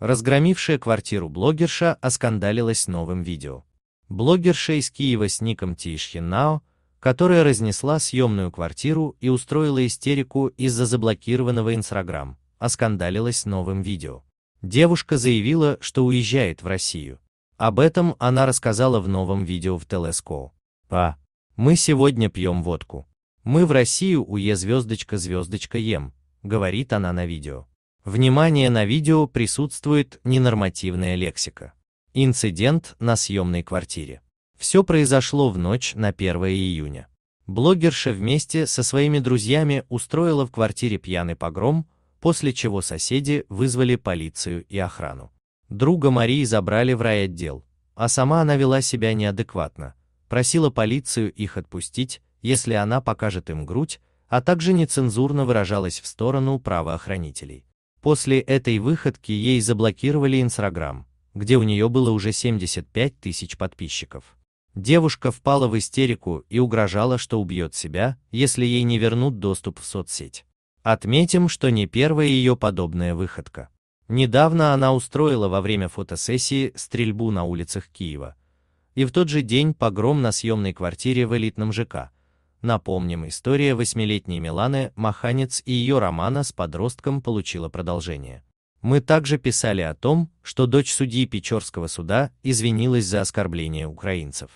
Разгромившая квартиру блогерша оскандалилась новым видео. Блогерша из Киева с ником Тишхинао, которая разнесла съемную квартиру и устроила истерику из-за заблокированного Инстаграм, оскандалилась новым видео. Девушка заявила, что уезжает в Россию. Об этом она рассказала в новом видео в Телеско. Па. Мы сегодня пьем водку. Мы в Россию уе звездочка звездочка ем, говорит она на видео. Внимание на видео присутствует ненормативная лексика. Инцидент на съемной квартире. Все произошло в ночь на 1 июня. Блогерша вместе со своими друзьями устроила в квартире пьяный погром, после чего соседи вызвали полицию и охрану. Друга Марии забрали в райотдел, а сама она вела себя неадекватно, просила полицию их отпустить, если она покажет им грудь, а также нецензурно выражалась в сторону правоохранителей. После этой выходки ей заблокировали Инстаграм, где у нее было уже 75 тысяч подписчиков. Девушка впала в истерику и угрожала, что убьет себя, если ей не вернут доступ в соцсеть. Отметим, что не первая ее подобная выходка. Недавно она устроила во время фотосессии стрельбу на улицах Киева. И в тот же день погром на съемной квартире в элитном ЖК, Напомним, история восьмилетней Миланы Маханец и ее романа с подростком получила продолжение. Мы также писали о том, что дочь судьи Печорского суда извинилась за оскорбление украинцев.